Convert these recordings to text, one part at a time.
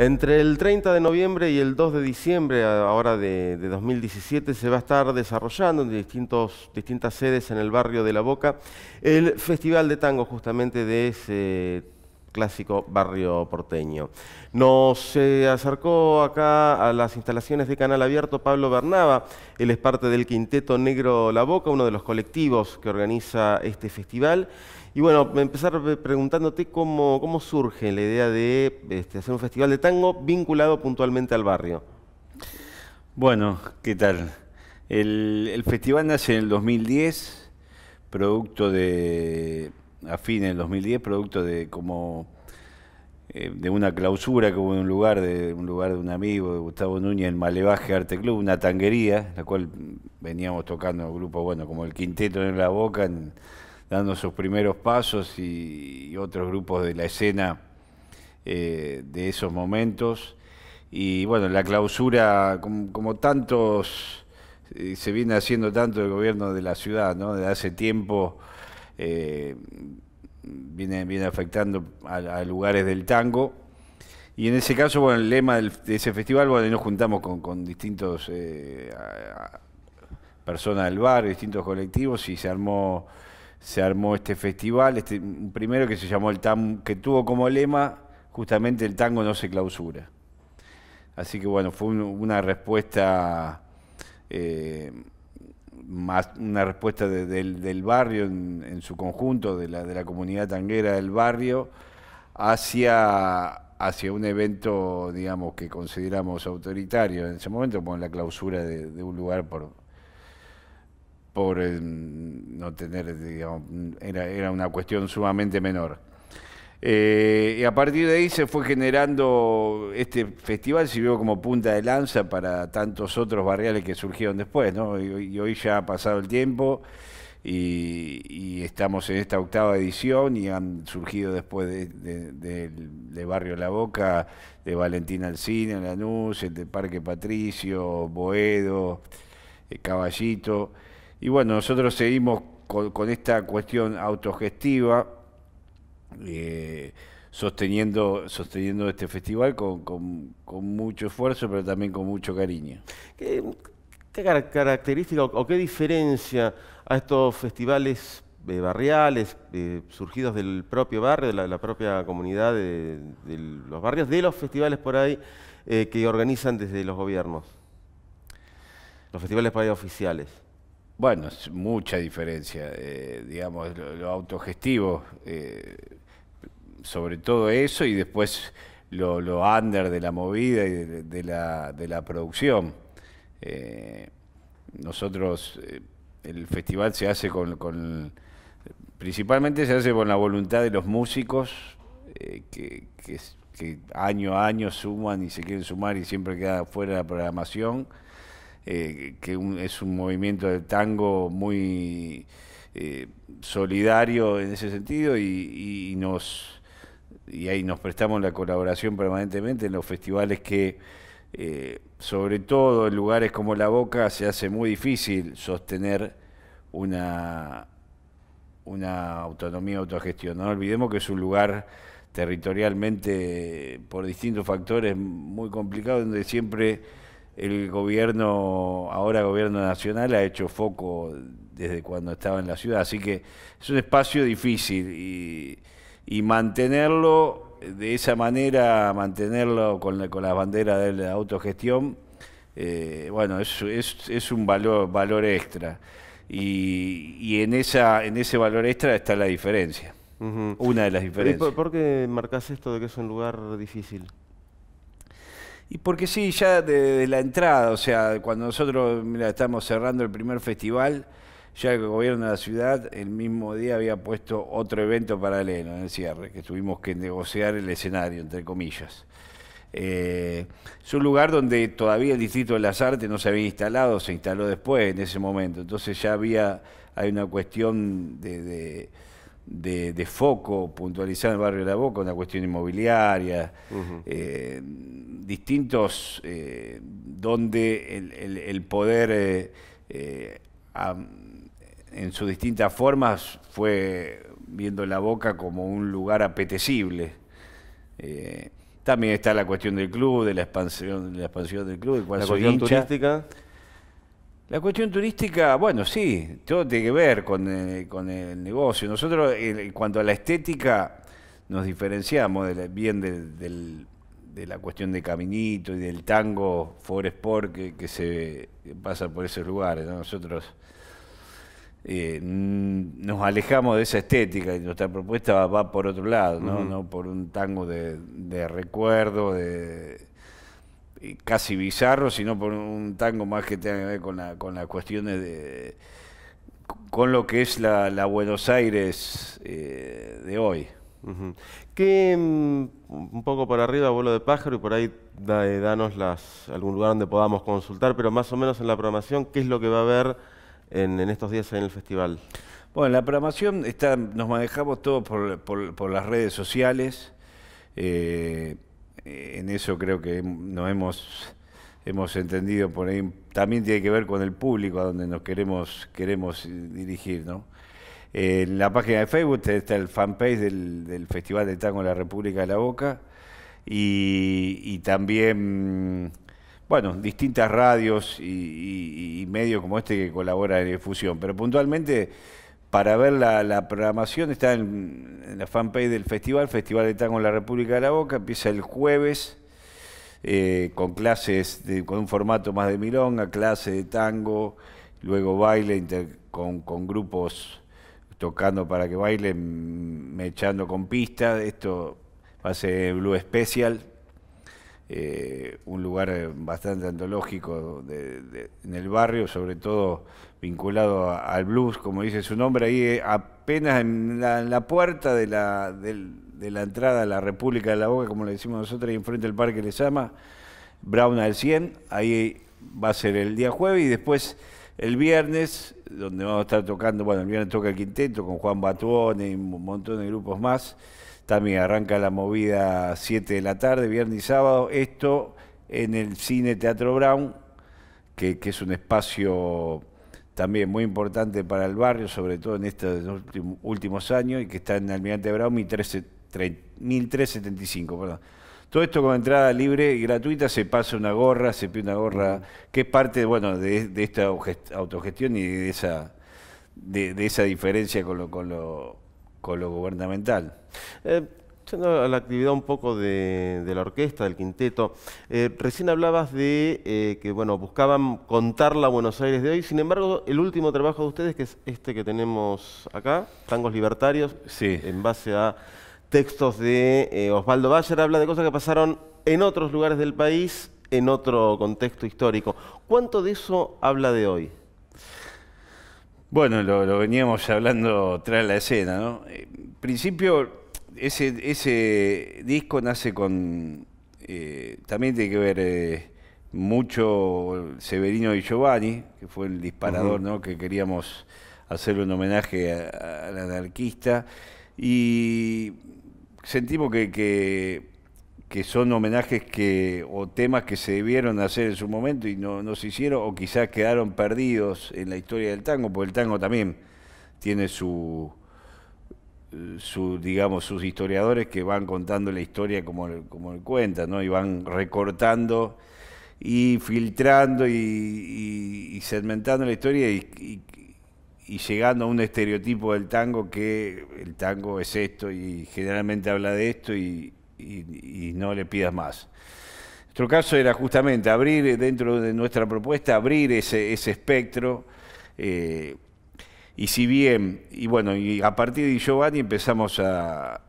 Entre el 30 de noviembre y el 2 de diciembre ahora de, de 2017 se va a estar desarrollando en distintas sedes en el barrio de La Boca el Festival de Tango justamente de ese clásico barrio porteño. Nos eh, acercó acá a las instalaciones de Canal Abierto Pablo Bernaba, él es parte del Quinteto Negro La Boca, uno de los colectivos que organiza este festival. Y bueno, empezar preguntándote cómo, surge la idea de este, hacer un festival de tango vinculado puntualmente al barrio. Bueno, ¿qué tal? El, festival nace en el 2010, producto de, a fines del 2010, producto de como eh, de una clausura que hubo en un lugar de un lugar de un amigo de Gustavo Núñez el Malevaje Arte Club una tanguería la cual veníamos tocando grupo, bueno como el Quinteto en la Boca en, dando sus primeros pasos y, otros grupos de la escena eh, de esos momentos. Y bueno, la clausura, como, tantos, eh, se viene haciendo tanto el gobierno de la ciudad, ¿no? Desde hace tiempo eh, viene, viene afectando a, lugares del tango. Y en ese caso, bueno, el lema de ese festival, bueno, nos juntamos con, distintos personas del bar distintos colectivos y se armó se armó este festival, este primero que se llamó el TAM, que tuvo como lema justamente el tango no se clausura. Así que bueno, fue una respuesta eh, más una respuesta del barrio en, su conjunto, de la, de la comunidad tanguera del barrio, hacia, hacia un evento, digamos, que consideramos autoritario en ese momento, como la clausura de un lugar por, por em, no tener, digamos, era, una cuestión sumamente menor. Eh, y a partir de ahí se fue generando este festival, sirvió como punta de lanza para tantos otros barriales que surgieron después, ¿no? Y, hoy ya ha pasado el tiempo y, estamos en esta octava edición y han surgido después de, Barrio La Boca, de Valentín Alcina, Lanús, el de Parque Patricio, Boedo, eh, Caballito. Y bueno, nosotros seguimos con, esta cuestión autogestiva, eh, sosteniendo, sosteniendo este festival con, mucho esfuerzo, pero también con mucho cariño. ¿Qué, característica o, qué diferencia a estos festivales eh, barriales eh, surgidos del propio barrio, de la, propia comunidad de, los barrios, de los festivales por ahí que organizan desde los gobiernos? Los festivales por oficiales. Bueno, es mucha diferencia, eh, digamos, lo, autogestivo, eh, sobre todo eso, y después lo, under de la movida y de, la, de la producción. Eh, nosotros, el festival se hace con, principalmente se hace con la voluntad de los músicos que, año a año suman y se quieren sumar y siempre queda fuera la programación eh, que es un movimiento de tango muy eh, solidario en ese sentido y, nos y ahí nos prestamos la colaboración permanentemente en los festivales que eh, sobre todo en lugares como La Boca se hace muy difícil sostener una, una autonomía autogestión. No olvidemos que es un lugar territorialmente por distintos factores muy complicado donde siempre el gobierno, ahora gobierno nacional, ha hecho foco desde cuando estaba en la ciudad. Así que es un espacio difícil y, mantenerlo de esa manera, mantenerlo con, las banderas de la autogestión, eh, bueno, es, es, un valor, valor extra. Y, en, esa, en ese valor extra está la diferencia. Una de las diferencias. por, qué marcas esto de que es un lugar difícil? Y porque sí, ya desde la entrada, o sea, cuando nosotros mira, estamos cerrando el primer festival, ya el gobierno de la ciudad el mismo día había puesto otro evento paralelo en el cierre, que tuvimos que negociar el escenario, entre comillas. Eh, es un lugar donde todavía el Distrito de las Artes no se había instalado, se instaló después en ese momento. Entonces ya había, hay una cuestión de de, foco puntualizar en el barrio de La Boca, una cuestión inmobiliaria, eh, distintos eh, donde el, poder eh, en sus distintas formas fue viendo La Boca como un lugar apetecible. también está la cuestión del club, de la expansión, la expansión del club, de la cuestión turística. La cuestión turística, bueno, sí, todo tiene que ver con, eh, el negocio. Nosotros, en cuanto a la estética, nos diferenciamos bien del, de la cuestión de Caminito y del tango for que, que se pasa por esos lugares. Nosotros eh, nos alejamos de esa estética y nuestra propuesta va, por otro lado, ¿no? no por un tango de, de recuerdo, de casi bizarro, sino por un tango más que tenga que ver con, la, con las cuestiones de. con lo que es la, Buenos Aires eh, de hoy. ¿Qué mm, un poco por arriba, vuelo de pájaro, y por ahí eh, danos las, algún lugar donde podamos consultar, pero más o menos en la programación, ¿qué es lo que va a haber en, estos días en el festival? Bueno, la programación está, nos manejamos todo por, las redes sociales. Eh, eh, en eso creo que nos hemos, entendido por ahí. También tiene que ver con el público a donde nos queremos, queremos dirigir, eh, En la página de Facebook está el fanpage del, Festival de Tango de la República de la Boca y, también, bueno, distintas radios y, medios como este que colabora en difusión. Pero puntualmente para ver la, programación está en, la fanpage del festival, Festival de Tango en la República de la Boca, empieza el jueves eh, con clases, con un formato más de milonga, clase de tango, luego baile con, grupos tocando para que bailen, echando con pistas, esto va a ser Blue Special, eh, un lugar eh, bastante antológico en el barrio, sobre todo vinculado al blues, como dice su nombre, ahí eh, apenas en la, puerta de la, entrada a la República de la Boca, como le decimos nosotros, ahí enfrente del Parque Le llama Brown al 100, ahí va a ser el día jueves y después el viernes, donde vamos a estar tocando, bueno, el viernes toca el quinteto con Juan Batuone y un montón de grupos más. También arranca la movida 7 de la tarde, viernes y sábado. Esto en el Cine Teatro Brown, que, es un espacio también muy importante para el barrio, sobre todo en estos últimos años, y que está en Almirante Brown 1375. Perdón. Todo esto con entrada libre y gratuita, se pasa una gorra, se pide una gorra, que es parte bueno, de, esta autogestión y de esa, de esa diferencia con lo, con lo con lo gubernamental. Eh, a la actividad un poco de, la orquesta, del quinteto, eh, recién hablabas de eh, que bueno buscaban contar la Buenos Aires de hoy, sin embargo, el último trabajo de ustedes, que es este que tenemos acá, Tangos Libertarios, en base a textos de Osvaldo Bayer, habla de cosas que pasaron en otros lugares del país, en otro contexto histórico. ¿Cuánto de eso habla de hoy? Bueno, lo, veníamos hablando tras la escena, ¿no? En eh, principio, ese, ese disco nace con... Eh, también tiene que ver eh, mucho Severino y Giovanni, que fue el disparador, Que queríamos hacerle un homenaje al anarquista. Y sentimos que, que que son homenajes que o temas que se debieron hacer en su momento y no, se hicieron o quizás quedaron perdidos en la historia del tango, porque el tango también tiene su, su digamos sus historiadores que van contando la historia como como él cuenta, ¿no? Y van recortando y filtrando y, y, segmentando la historia y, y llegando a un estereotipo del tango que el tango es esto y generalmente habla de esto y, y, no le pidas más. Nuestro caso era justamente abrir, dentro de nuestra propuesta, abrir ese, ese espectro. Eh, y si bien, y bueno, y a partir de Giovanni empezamos a,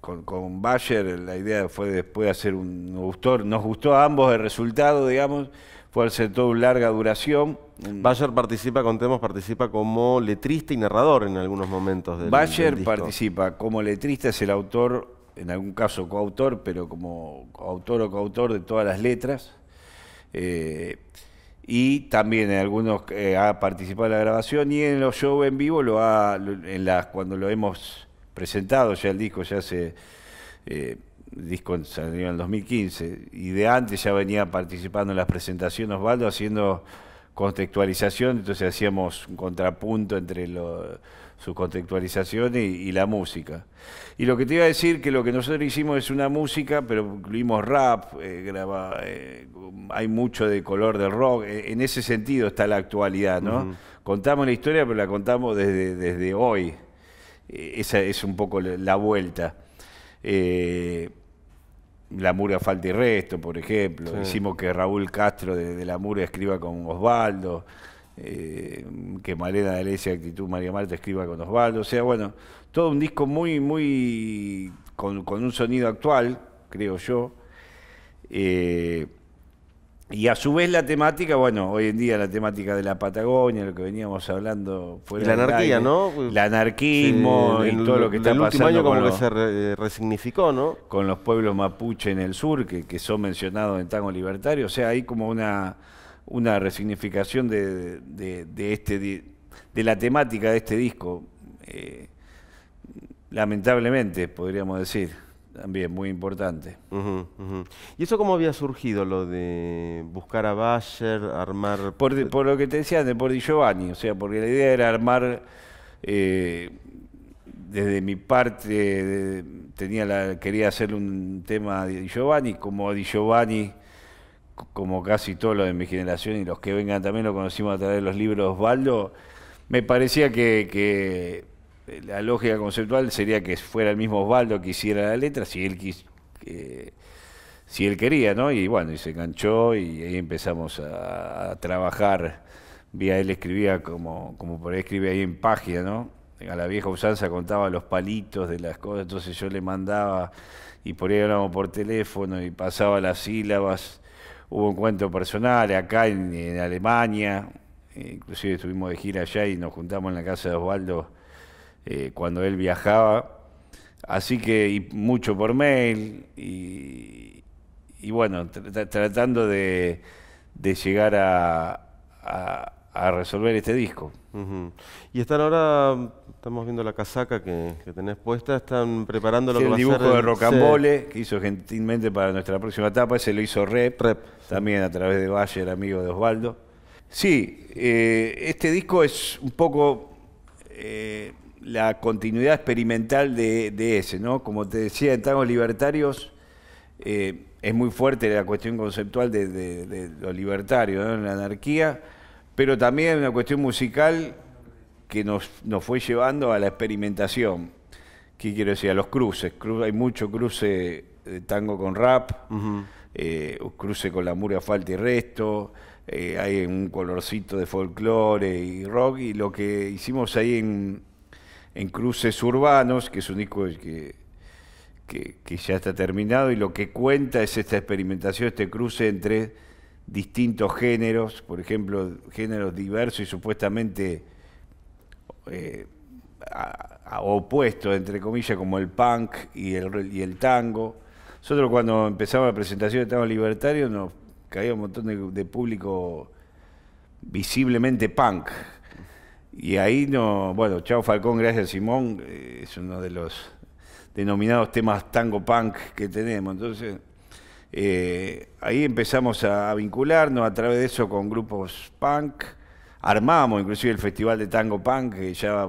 con, con, Bayer, la idea fue después hacer un autor, nos gustó a ambos el resultado, digamos, fue hacer todo larga duración. Bayer participa, contemos, participa como letrista y narrador en algunos momentos del Bayer participa como letrista, es el autor en algún caso coautor, pero como autor o coautor de todas las letras. Eh, y también en algunos eh, ha participado en la grabación y en los shows en vivo lo ha, en las, cuando lo hemos presentado ya el disco, ya se... Eh, disco salió en el 2015 y de antes ya venía participando en las presentaciones Osvaldo haciendo contextualización, entonces hacíamos un contrapunto entre su contextualización y, la música. Y lo que te iba a decir que lo que nosotros hicimos es una música, pero incluimos rap, eh, graba, eh, hay mucho de color de rock, e, en ese sentido está la actualidad, ¿no? Contamos la historia, pero la contamos desde, desde hoy. E, esa es un poco la vuelta. Eh, la Mura Falta y Resto, por ejemplo. Hicimos que Raúl Castro de, La Mura escriba con Osvaldo. Eh, que Malena de Alesia Actitud María Marta escriba con Osvaldo. O sea, bueno, todo un disco muy, muy. con, un sonido actual, creo yo. Eh, y a su vez la temática, bueno, hoy en día la temática de la Patagonia, lo que veníamos hablando fue la anarquía, ¿no? El anarquismo y todo lo que está pasando. como que se eh, resignificó, ¿no? Con los pueblos mapuche en el sur, que, que, son mencionados en Tango Libertario. O sea, hay como una, una resignificación de, este, de, la temática de este disco. Eh, lamentablemente, podríamos decir. También, muy importante. ¿Y eso cómo había surgido, lo de buscar a Bayer, armar...? Por, lo que te decían, de por Di Giovanni, o sea, porque la idea era armar... Eh, desde mi parte tenía quería hacer un tema de Di Giovanni, como Di Giovanni, como casi todos los de mi generación y los que vengan también lo conocimos a través de los libros Osvaldo, me parecía que eh, la lógica conceptual sería que fuera el mismo Osvaldo que hiciera la letra, si él quis, si él quería, ¿no? Y bueno, y se enganchó y ahí empezamos a, trabajar. Vía él escribía como, como por ahí escribe ahí en página, ¿no? A la vieja usanza contaba los palitos de las cosas, entonces yo le mandaba y por ahí hablábamos por teléfono y pasaba las sílabas. Hubo un cuento personal acá en Alemania, eh, inclusive estuvimos de gira allá y nos juntamos en la casa de Osvaldo eh, cuando él viajaba. Así que y mucho por mail y, bueno, tratando de, llegar a, resolver este disco. Y están ahora, estamos viendo la casaca que, tenés puesta, están preparando lo el dibujo de Rocambole, que hizo gentilmente para nuestra próxima etapa, se lo hizo Rep, también a través de Bayer, amigo de Osvaldo. Sí, eh, este disco es un poco... Eh, la continuidad experimental de, ese, ¿no? Como te decía, en tangos libertarios eh, es muy fuerte la cuestión conceptual de, los libertarios, lo libertario, la anarquía, pero también una cuestión musical que nos, nos, fue llevando a la experimentación. ¿Qué quiero decir? A los cruces. hay mucho cruce de tango con rap, eh, cruce con la mura falta y resto, eh, hay un colorcito de folclore y rock, y lo que hicimos ahí en en cruces urbanos, que es un disco que, ya está terminado, y lo que cuenta es esta experimentación, este cruce entre distintos géneros, por ejemplo, géneros diversos y supuestamente eh, opuestos, entre comillas, como el punk y el, tango. Nosotros cuando empezamos la presentación de Tango Libertario nos caía un montón de público visiblemente punk, y ahí no, bueno, Chao Falcón, gracias Simón, eh, es uno de los denominados temas tango punk que tenemos. Entonces, eh, ahí empezamos a, vincularnos a través de eso con grupos punk. Armamos inclusive el Festival de Tango Punk, que ya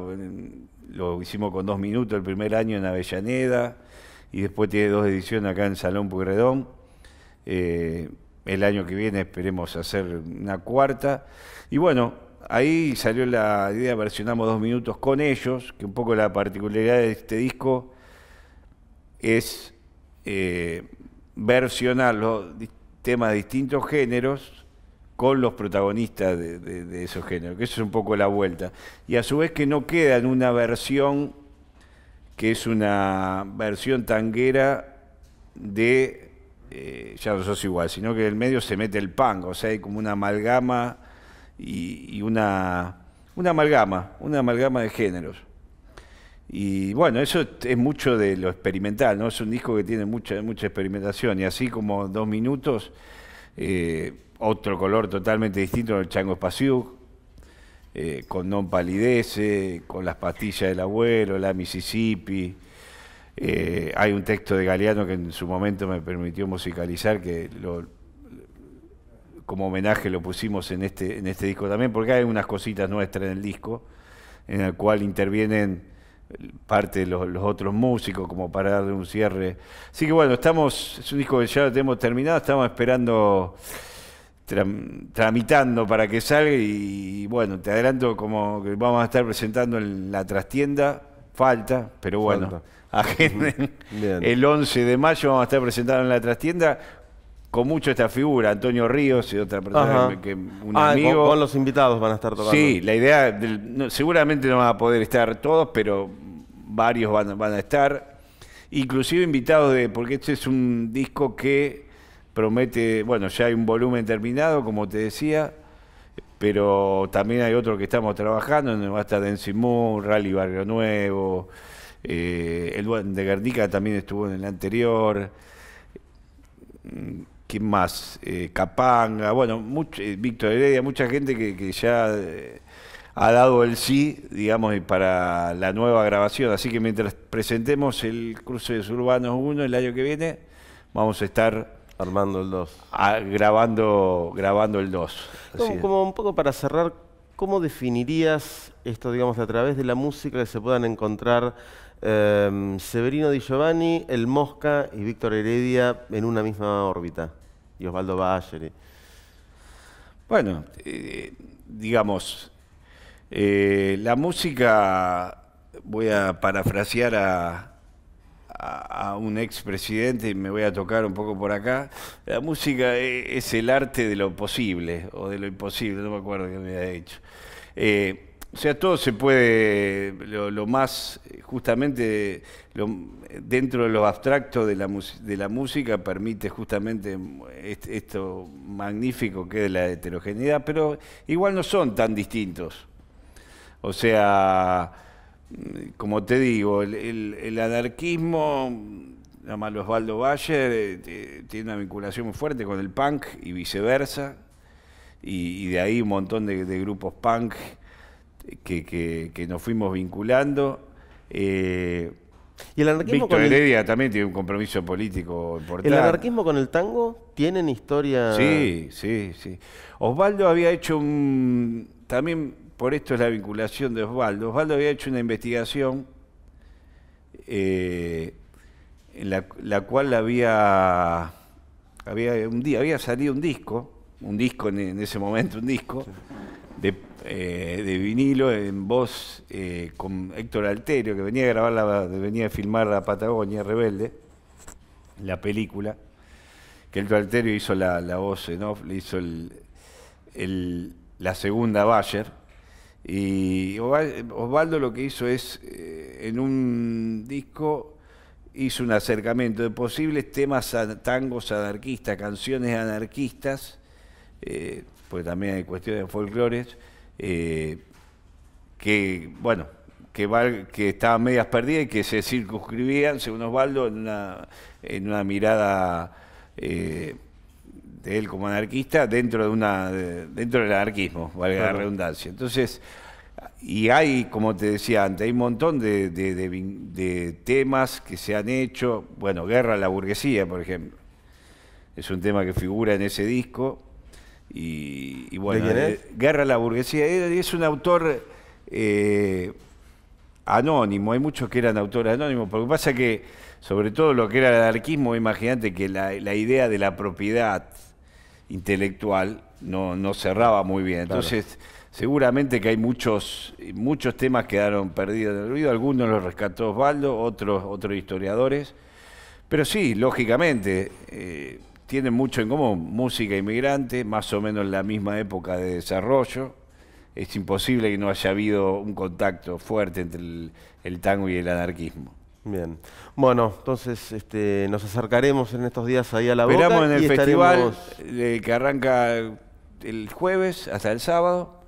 lo hicimos con dos minutos el primer año en Avellaneda, y después tiene dos ediciones acá en Salón Pugredón. Eh, el año que viene esperemos hacer una cuarta. Y bueno, ahí salió la idea, versionamos dos minutos con ellos, que un poco la particularidad de este disco es eh, versionar los temas de distintos géneros con los protagonistas de, esos géneros, que eso es un poco la vuelta. Y a su vez que no queda en una versión que es una versión tanguera de eh, Ya no sos igual, sino que en el medio se mete el pan, o sea, hay como una amalgama y, una, una amalgama, una amalgama de géneros. Y bueno, eso es mucho de lo experimental, ¿no? Es un disco que tiene mucha, mucha experimentación. Y así como dos minutos, eh, otro color totalmente distinto el Chango Espaciú, eh, con Non Palidece, con Las Pastillas del Abuelo, La Mississippi. Eh, hay un texto de Galeano que en su momento me permitió musicalizar, que lo, como homenaje lo pusimos en este, en este disco también, porque hay unas cositas nuestras en el disco, en el cual intervienen parte de los, otros músicos como para darle un cierre. Así que bueno, estamos, es un disco que ya lo tenemos terminado, estamos esperando, tramitando para que salga y, bueno, te adelanto como que vamos a estar presentando en la trastienda, falta, pero bueno, falta. el 11 de mayo vamos a estar presentando en la trastienda con mucho esta figura, Antonio Ríos y otra persona que un ah, amigo. Con, los invitados van a estar tocando. Sí, la idea, seguramente no van a poder estar todos, pero varios van, a estar. Inclusive invitados de, porque este es un disco que promete, bueno, ya hay un volumen terminado, como te decía, pero también hay otro que estamos trabajando, donde va a estar Densi Rally Barrio Nuevo, eh, el de Guernica también estuvo en el anterior más? Eh, Capanga, bueno, mucho, eh, Víctor Heredia, mucha gente que, que ya eh, ha dado el sí, digamos, para la nueva grabación. Así que mientras presentemos el cruce de Urbanos 1 el año que viene, vamos a estar Armando el 2. grabando, grabando el 2. Como, como, un poco para cerrar, ¿cómo definirías esto, digamos, a través de la música que se puedan encontrar Severino Di Giovanni, El Mosca y Víctor Heredia en una misma órbita? y Osvaldo Bueno, eh, digamos, eh, la música, voy a parafrasear a, un expresidente y me voy a tocar un poco por acá. La música e, es, el arte de lo posible o de lo imposible, no me acuerdo qué me había dicho. Eh, o sea, todo se puede, lo, más, eh, justamente, dentro de lo abstractos de la, de la música permite justamente mm, esto magnífico que es la heterogeneidad, pero igual no son tan distintos. O sea, mm, como te digo, el, anarquismo, llama mm, Osvaldo Bayer, eh, tiene una vinculación muy fuerte con el punk y viceversa, y, de ahí un montón de grupos punk que, nos fuimos vinculando. Eh, y el Víctor Heredia también tiene un compromiso político importante. ¿El anarquismo con el tango tienen historia? Sí, sí, sí. Osvaldo había hecho un... También por esto es la vinculación de Osvaldo. Osvaldo había hecho una investigación eh, en la, cual había, había, un día, había salido un disco, un disco en, ese momento, un disco. Eh, de, vinilo en voz eh, con Héctor Alterio, que venía a grabar, la, venía a filmar la Patagonia Rebelde, la película, que Héctor Alterio hizo la, voz en le hizo el, la segunda Bayer. Y Osvaldo lo que hizo es, eh, en un disco, hizo un acercamiento de posibles temas tangos anarquistas, canciones anarquistas, porque también hay cuestiones de folclores, eh, que, bueno, que, que estaban medias perdidas y que se circunscribían, según Osvaldo, en una, en una mirada eh, de él como anarquista dentro de una dentro del anarquismo, valga la redundancia. Entonces, y hay, como te decía antes, hay un montón de, de temas que se han hecho, bueno, guerra a la burguesía, por ejemplo, es un tema que figura en ese disco, y, bueno, eh, Guerra a la burguesía. Es un autor eh, anónimo, hay muchos que eran autores anónimos, porque pasa que, sobre todo lo que era el anarquismo, imagínate que la, idea de la propiedad intelectual no, cerraba muy bien. Entonces, seguramente que hay muchos, muchos temas quedaron perdidos en el ruido, algunos los rescató Osvaldo, otros, otros historiadores. Pero sí, lógicamente. Eh, tienen mucho en común. Música inmigrante, más o menos en la misma época de desarrollo. Es imposible que no haya habido un contacto fuerte entre el, tango y el anarquismo. Bien. Bueno, entonces este, nos acercaremos en estos días ahí a la boca. Esperamos en el festival eh, que arranca el jueves hasta el sábado.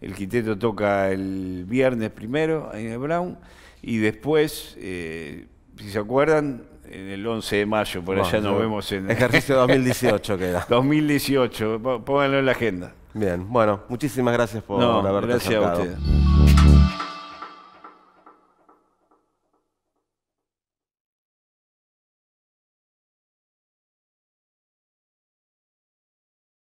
El quinteto toca el viernes primero en el Brown. Y después, eh, si se acuerdan, en el 11 de mayo, por allá nos vemos en... Ejercicio 2018 queda. 2018, pónganlo en la agenda. Bien, bueno, muchísimas gracias por la verdad gracias a usted.